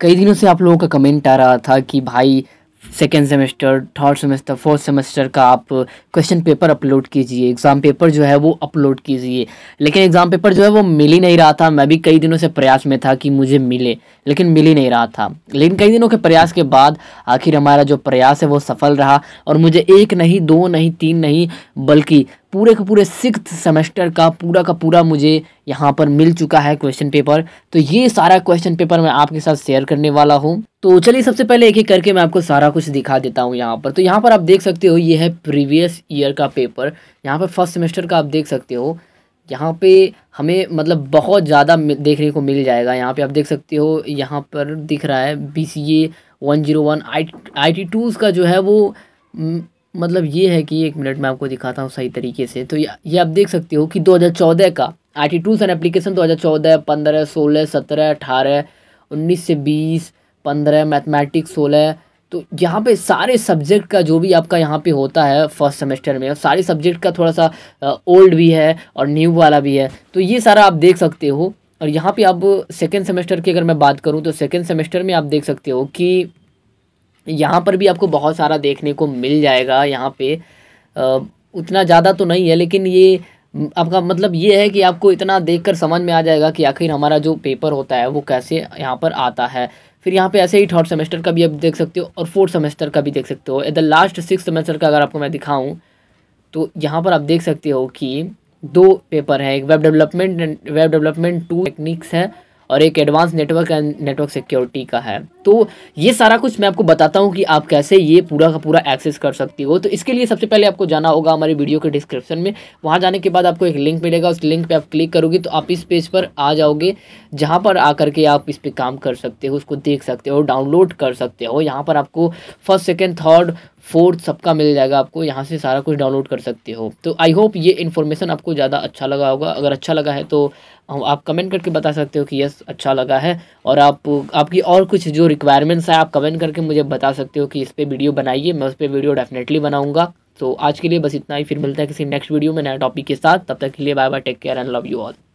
कई दिनों से आप लोगों का कमेंट आ रहा था कि भाई second semester third semester fourth semester का आप क्वेश्चन पेपर अपलोड कीजिए एग्ज़ाम पेपर जो है वो अपलोड कीजिए लेकिन एग्ज़ाम पेपर जो है वो मिल ही नहीं रहा था मैं भी कई दिनों से प्रयास में था कि मुझे मिले लेकिन मिल ही नहीं रहा था लेकिन कई दिनों के प्रयास के बाद आखिर हमारा जो प्रयास है वो सफल रहा और मुझे एक नहीं दो नहीं तीन नहीं बल्कि पूरे के पूरे सिक्स सेमेस्टर का पूरा का पूरा मुझे यहाँ पर मिल चुका है क्वेश्चन पेपर तो ये सारा क्वेश्चन पेपर मैं आपके साथ शेयर करने वाला हूँ तो चलिए सबसे पहले एक एक करके मैं आपको सारा कुछ दिखा देता हूँ यहाँ पर तो यहाँ पर आप देख सकते हो ये है प्रीवियस ईयर का पेपर यहाँ पर फर्स्ट सेमेस्टर का आप देख सकते हो यहाँ पे हमें मतलब बहुत ज़्यादा देखने को मिल जाएगा यहाँ पे आप देख सकते हो यहाँ पर दिख रहा है B C A one zero one I I T twos का जो है वो मतलब ये है कि एक मिनट में आपको दिखाता हूँ सही तरीके से तो ये आप देख सकते हो कि 2014 का टी टूल्स एंड एप्लीकेशन 2014, पंद्रह सोलह सत्रह अठारह उन्नीस से बीस पंद्रह मैथमेटिक्स सोलह तो यहाँ पे सारे सब्जेक्ट का जो भी आपका यहाँ पे होता है फर्स्ट सेमेस्टर में और सारे सब्जेक्ट का थोड़ा सा ओल्ड भी है और न्यू वाला भी है तो ये सारा आप देख सकते हो और यहाँ पे आप सेकेंड सेमेस्टर की अगर मैं बात करूँ तो सेकेंड सेमेस्टर में आप देख सकते हो कि यहाँ पर भी आपको बहुत सारा देखने को मिल जाएगा यहाँ पे उतना ज़्यादा तो नहीं है लेकिन ये आपका मतलब ये है कि आपको इतना देखकर समझ में आ जाएगा कि आखिर हमारा जो पेपर होता है वो कैसे यहाँ पर आता है फिर यहाँ पे ऐसे ही थर्ड सेमेस्टर का भी आप देख सकते हो और फोर्थ सेमेस्टर का भी देख सकते हो at the last six semester का अगर आपको मैं दिखाऊँ तो यहाँ पर आप देख सकते हो कि दो पेपर हैं एक web development web development two techniques है और एक advance network and network security का है तो ये सारा कुछ मैं आपको बताता हूँ कि आप कैसे ये पूरा का पूरा एक्सेस कर सकती हो तो इसके लिए सबसे पहले आपको जाना होगा हमारे वीडियो के डिस्क्रिप्शन में वहाँ जाने के बाद आपको एक लिंक मिलेगा उस लिंक पर आप क्लिक करोगे तो आप इस पेज पर आ जाओगे जहाँ पर आ करके आप इस पर काम कर सकते हो उसको देख सकते हो डाउनलोड कर सकते हो यहाँ पर आपको फर्स्ट सेकेंड थर्ड फोर्थ सबका मिल जाएगा आपको यहाँ से सारा कुछ डाउनलोड कर सकते हो तो आई होप ये इन्फॉर्मेशन आपको ज़्यादा अच्छा लगा होगा अगर अच्छा लगा है तो आप कमेंट करके बता सकते हो कि यस अच्छा लगा है और आप आपकी और कुछ जो रिक्वायरमेंट्स है आप कमेंट करके मुझे बता सकते हो कि इस पर वीडियो बनाइए मैं उस पर वीडियो डेफिनेटली बनाऊंगा तो आज के लिए बस इतना ही फिर मिलता है किसी नेक्स्ट वीडियो में नया टॉपिक के साथ तब तक के लिए bye bye take care and love you all